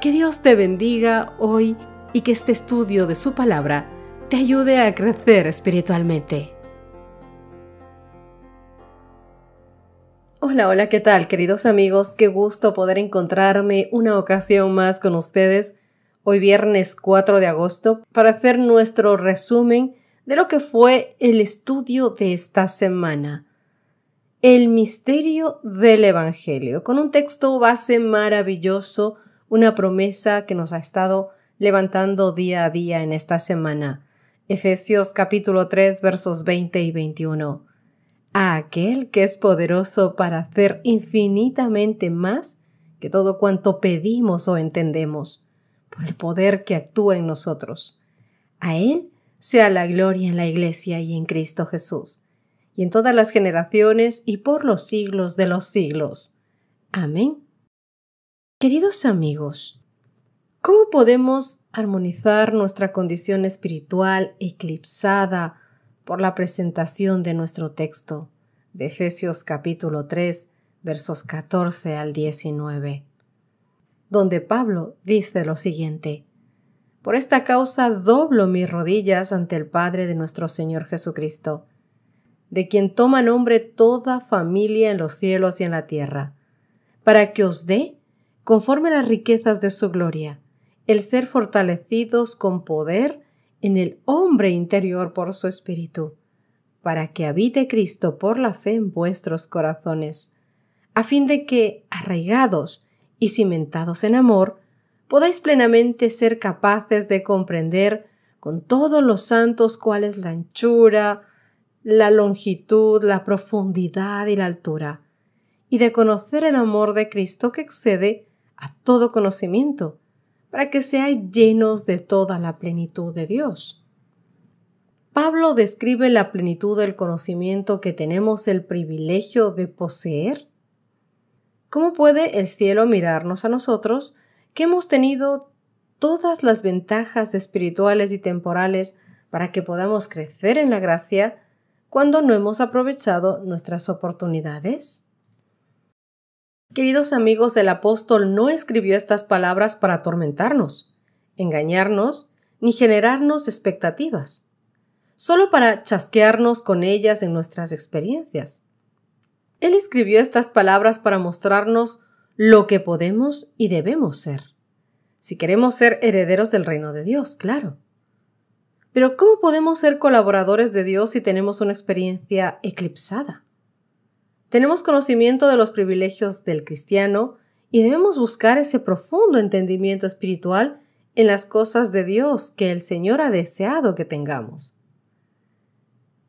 Que Dios te bendiga hoy y que este estudio de su palabra te ayude a crecer espiritualmente. Hola, hola, ¿qué tal queridos amigos? Qué gusto poder encontrarme una ocasión más con ustedes hoy viernes 4 de agosto para hacer nuestro resumen de lo que fue el estudio de esta semana. El misterio del Evangelio, con un texto base maravilloso una promesa que nos ha estado levantando día a día en esta semana. Efesios capítulo 3 versos 20 y 21. A aquel que es poderoso para hacer infinitamente más que todo cuanto pedimos o entendemos, por el poder que actúa en nosotros. A Él sea la gloria en la Iglesia y en Cristo Jesús, y en todas las generaciones y por los siglos de los siglos. Amén Queridos amigos, ¿cómo podemos armonizar nuestra condición espiritual eclipsada por la presentación de nuestro texto de Efesios capítulo 3 versos 14 al 19? Donde Pablo dice lo siguiente, Por esta causa doblo mis rodillas ante el Padre de nuestro Señor Jesucristo, de quien toma nombre toda familia en los cielos y en la tierra, para que os dé conforme las riquezas de su gloria, el ser fortalecidos con poder en el hombre interior por su espíritu, para que habite Cristo por la fe en vuestros corazones, a fin de que, arraigados y cimentados en amor, podáis plenamente ser capaces de comprender con todos los santos cuál es la anchura, la longitud, la profundidad y la altura, y de conocer el amor de Cristo que excede a todo conocimiento, para que seáis llenos de toda la plenitud de Dios. Pablo describe la plenitud del conocimiento que tenemos el privilegio de poseer. ¿Cómo puede el cielo mirarnos a nosotros que hemos tenido todas las ventajas espirituales y temporales para que podamos crecer en la gracia cuando no hemos aprovechado nuestras oportunidades? Queridos amigos, el apóstol no escribió estas palabras para atormentarnos, engañarnos, ni generarnos expectativas, solo para chasquearnos con ellas en nuestras experiencias. Él escribió estas palabras para mostrarnos lo que podemos y debemos ser, si queremos ser herederos del reino de Dios, claro. Pero ¿cómo podemos ser colaboradores de Dios si tenemos una experiencia eclipsada? Tenemos conocimiento de los privilegios del cristiano y debemos buscar ese profundo entendimiento espiritual en las cosas de Dios que el Señor ha deseado que tengamos.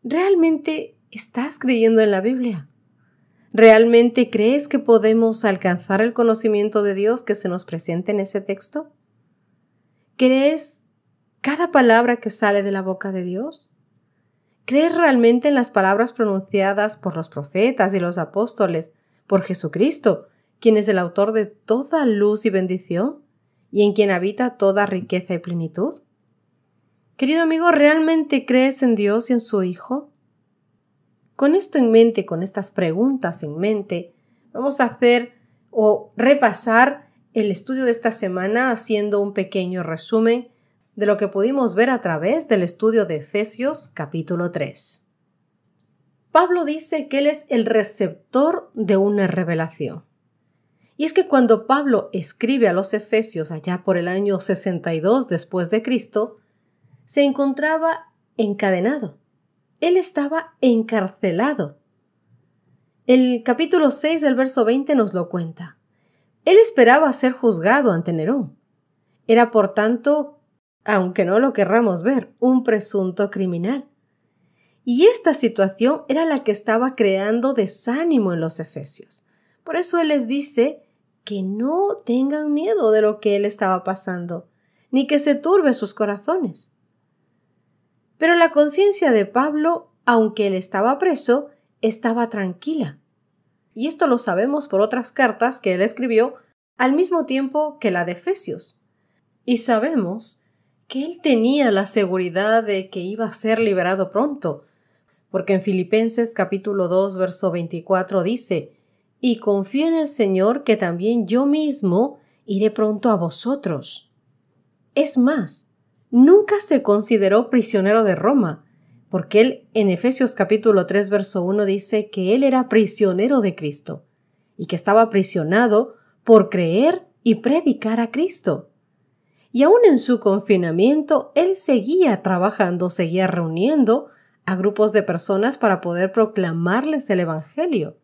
¿Realmente estás creyendo en la Biblia? ¿Realmente crees que podemos alcanzar el conocimiento de Dios que se nos presenta en ese texto? ¿Crees cada palabra que sale de la boca de Dios? ¿Crees realmente en las palabras pronunciadas por los profetas y los apóstoles, por Jesucristo, quien es el autor de toda luz y bendición, y en quien habita toda riqueza y plenitud? Querido amigo, ¿realmente crees en Dios y en su Hijo? Con esto en mente, con estas preguntas en mente, vamos a hacer o repasar el estudio de esta semana haciendo un pequeño resumen de lo que pudimos ver a través del estudio de Efesios capítulo 3. Pablo dice que él es el receptor de una revelación. Y es que cuando Pablo escribe a los Efesios allá por el año 62 después de Cristo, se encontraba encadenado. Él estaba encarcelado. El capítulo 6 del verso 20 nos lo cuenta. Él esperaba ser juzgado ante Nerón. Era por tanto aunque no lo querramos ver, un presunto criminal. Y esta situación era la que estaba creando desánimo en los efesios. Por eso Él les dice que no tengan miedo de lo que Él estaba pasando, ni que se turbe sus corazones. Pero la conciencia de Pablo, aunque él estaba preso, estaba tranquila. Y esto lo sabemos por otras cartas que él escribió al mismo tiempo que la de Efesios. Y sabemos que él tenía la seguridad de que iba a ser liberado pronto, porque en Filipenses capítulo 2 verso 24 dice, y confío en el Señor que también yo mismo iré pronto a vosotros. Es más, nunca se consideró prisionero de Roma, porque él en Efesios capítulo 3 verso 1 dice que él era prisionero de Cristo y que estaba prisionado por creer y predicar a Cristo. Y aún en su confinamiento, él seguía trabajando, seguía reuniendo a grupos de personas para poder proclamarles el Evangelio.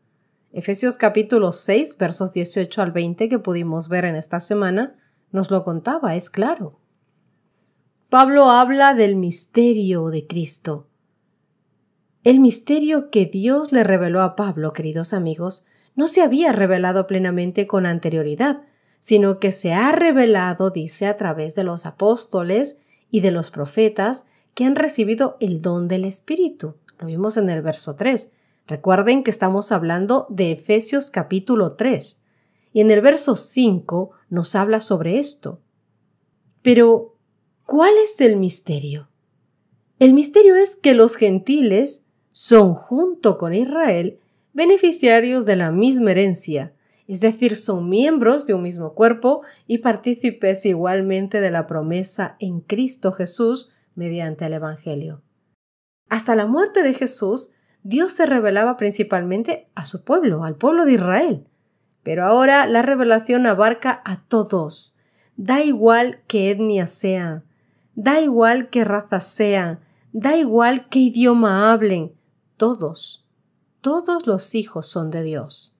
Efesios capítulo 6, versos 18 al 20 que pudimos ver en esta semana, nos lo contaba, es claro. Pablo habla del misterio de Cristo. El misterio que Dios le reveló a Pablo, queridos amigos, no se había revelado plenamente con anterioridad, sino que se ha revelado, dice, a través de los apóstoles y de los profetas que han recibido el don del Espíritu. Lo vimos en el verso 3. Recuerden que estamos hablando de Efesios capítulo 3. Y en el verso 5 nos habla sobre esto. Pero, ¿cuál es el misterio? El misterio es que los gentiles son junto con Israel beneficiarios de la misma herencia, es decir, son miembros de un mismo cuerpo y partícipes igualmente de la promesa en Cristo Jesús mediante el Evangelio. Hasta la muerte de Jesús, Dios se revelaba principalmente a su pueblo, al pueblo de Israel. Pero ahora la revelación abarca a todos. Da igual qué etnia sea, da igual qué raza sea, da igual qué idioma hablen, todos, todos los hijos son de Dios.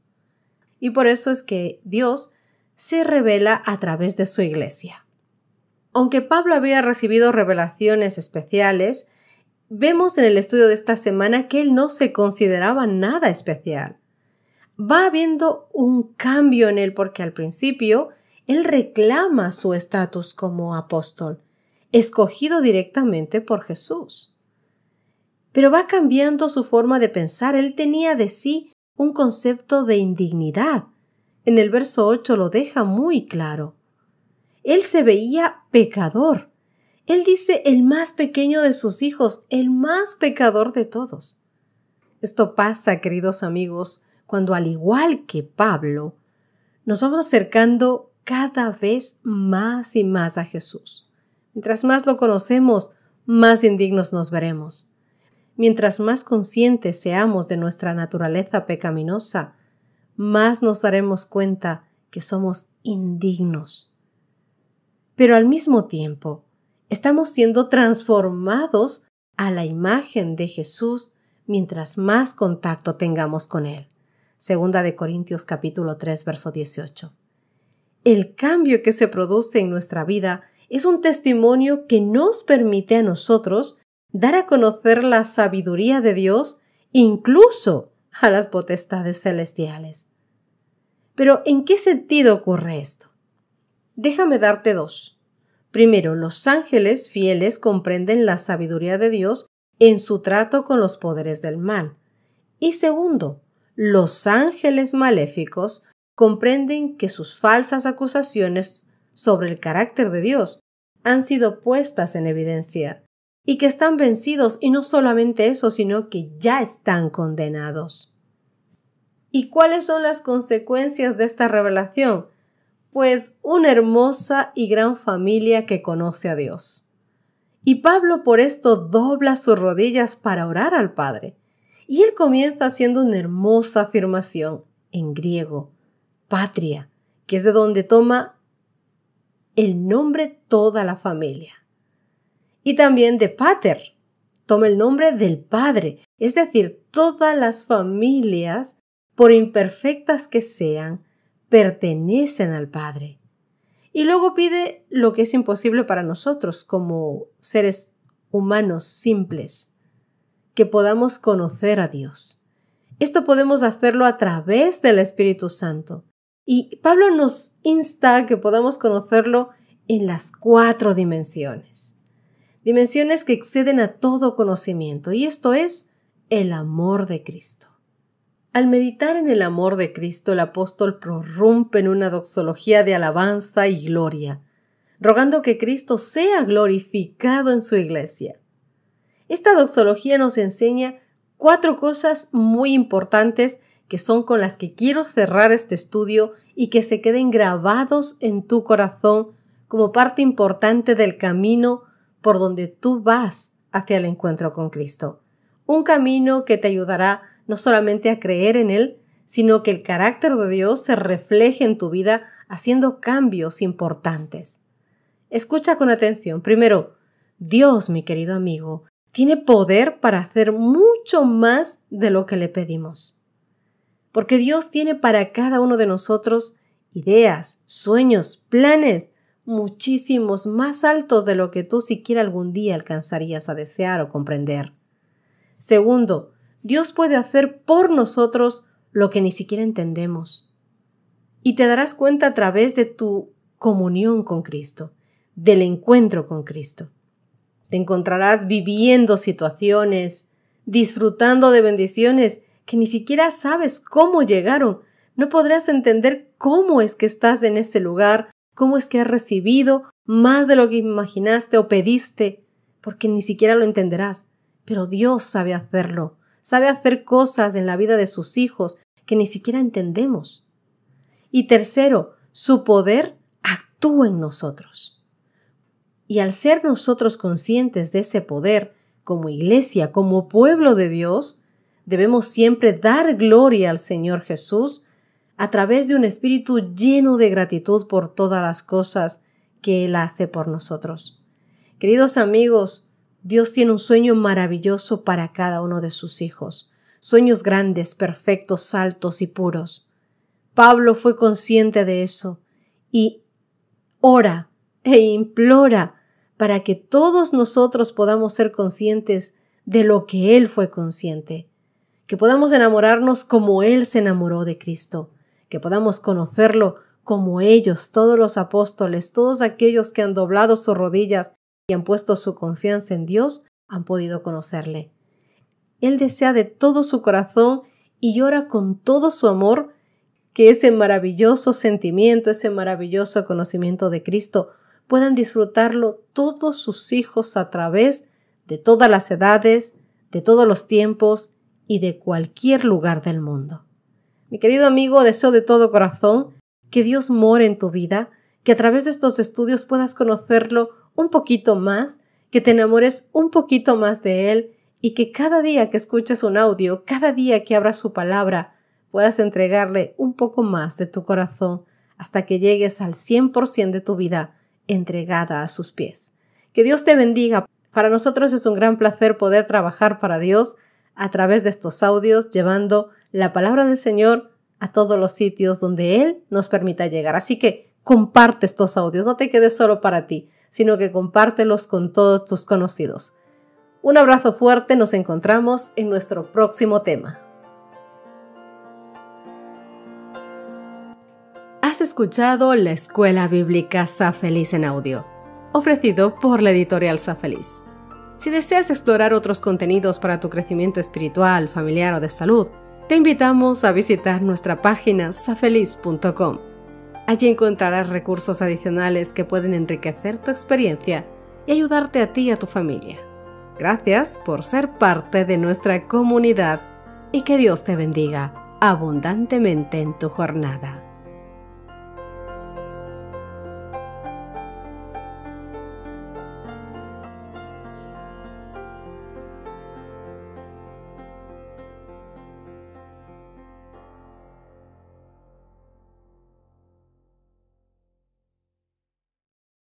Y por eso es que Dios se revela a través de su iglesia. Aunque Pablo había recibido revelaciones especiales, vemos en el estudio de esta semana que él no se consideraba nada especial. Va habiendo un cambio en él porque al principio él reclama su estatus como apóstol, escogido directamente por Jesús. Pero va cambiando su forma de pensar, él tenía de sí un concepto de indignidad. En el verso 8 lo deja muy claro. Él se veía pecador. Él dice el más pequeño de sus hijos, el más pecador de todos. Esto pasa, queridos amigos, cuando al igual que Pablo, nos vamos acercando cada vez más y más a Jesús. Mientras más lo conocemos, más indignos nos veremos mientras más conscientes seamos de nuestra naturaleza pecaminosa, más nos daremos cuenta que somos indignos. Pero al mismo tiempo, estamos siendo transformados a la imagen de Jesús mientras más contacto tengamos con Él. Segunda de Corintios capítulo 3 verso 18. El cambio que se produce en nuestra vida es un testimonio que nos permite a nosotros dar a conocer la sabiduría de Dios incluso a las potestades celestiales. Pero ¿en qué sentido ocurre esto? Déjame darte dos. Primero, los ángeles fieles comprenden la sabiduría de Dios en su trato con los poderes del mal. Y segundo, los ángeles maléficos comprenden que sus falsas acusaciones sobre el carácter de Dios han sido puestas en evidencia y que están vencidos y no solamente eso, sino que ya están condenados. ¿Y cuáles son las consecuencias de esta revelación? Pues una hermosa y gran familia que conoce a Dios. Y Pablo por esto dobla sus rodillas para orar al Padre. Y él comienza haciendo una hermosa afirmación en griego, patria, que es de donde toma el nombre toda la familia y también de pater. Toma el nombre del padre, es decir, todas las familias, por imperfectas que sean, pertenecen al padre. Y luego pide lo que es imposible para nosotros como seres humanos simples, que podamos conocer a Dios. Esto podemos hacerlo a través del Espíritu Santo. Y Pablo nos insta a que podamos conocerlo en las cuatro dimensiones dimensiones que exceden a todo conocimiento, y esto es el amor de Cristo. Al meditar en el amor de Cristo, el apóstol prorrumpe en una doxología de alabanza y gloria, rogando que Cristo sea glorificado en su iglesia. Esta doxología nos enseña cuatro cosas muy importantes que son con las que quiero cerrar este estudio y que se queden grabados en tu corazón como parte importante del camino por donde tú vas hacia el encuentro con Cristo. Un camino que te ayudará no solamente a creer en Él, sino que el carácter de Dios se refleje en tu vida haciendo cambios importantes. Escucha con atención. Primero, Dios, mi querido amigo, tiene poder para hacer mucho más de lo que le pedimos. Porque Dios tiene para cada uno de nosotros ideas, sueños, planes muchísimos más altos de lo que tú siquiera algún día alcanzarías a desear o comprender. Segundo, Dios puede hacer por nosotros lo que ni siquiera entendemos. Y te darás cuenta a través de tu comunión con Cristo, del encuentro con Cristo. Te encontrarás viviendo situaciones, disfrutando de bendiciones que ni siquiera sabes cómo llegaron. No podrás entender cómo es que estás en ese lugar cómo es que has recibido más de lo que imaginaste o pediste, porque ni siquiera lo entenderás. Pero Dios sabe hacerlo, sabe hacer cosas en la vida de sus hijos que ni siquiera entendemos. Y tercero, su poder actúa en nosotros. Y al ser nosotros conscientes de ese poder, como iglesia, como pueblo de Dios, debemos siempre dar gloria al Señor Jesús a través de un espíritu lleno de gratitud por todas las cosas que Él hace por nosotros. Queridos amigos, Dios tiene un sueño maravilloso para cada uno de sus hijos, sueños grandes, perfectos, altos y puros. Pablo fue consciente de eso y ora e implora para que todos nosotros podamos ser conscientes de lo que Él fue consciente, que podamos enamorarnos como Él se enamoró de Cristo, que podamos conocerlo como ellos, todos los apóstoles, todos aquellos que han doblado sus rodillas y han puesto su confianza en Dios, han podido conocerle. Él desea de todo su corazón y llora con todo su amor que ese maravilloso sentimiento, ese maravilloso conocimiento de Cristo puedan disfrutarlo todos sus hijos a través de todas las edades, de todos los tiempos y de cualquier lugar del mundo. Mi querido amigo, deseo de todo corazón que Dios more en tu vida, que a través de estos estudios puedas conocerlo un poquito más, que te enamores un poquito más de Él y que cada día que escuches un audio, cada día que abras su palabra, puedas entregarle un poco más de tu corazón hasta que llegues al 100% de tu vida entregada a sus pies. Que Dios te bendiga. Para nosotros es un gran placer poder trabajar para Dios a través de estos audios, llevando la palabra del Señor a todos los sitios donde Él nos permita llegar. Así que comparte estos audios, no te quedes solo para ti, sino que compártelos con todos tus conocidos. Un abrazo fuerte, nos encontramos en nuestro próximo tema. Has escuchado la Escuela Bíblica Sa en audio, ofrecido por la editorial Sa Si deseas explorar otros contenidos para tu crecimiento espiritual, familiar o de salud, te invitamos a visitar nuestra página safeliz.com. Allí encontrarás recursos adicionales que pueden enriquecer tu experiencia y ayudarte a ti y a tu familia. Gracias por ser parte de nuestra comunidad y que Dios te bendiga abundantemente en tu jornada.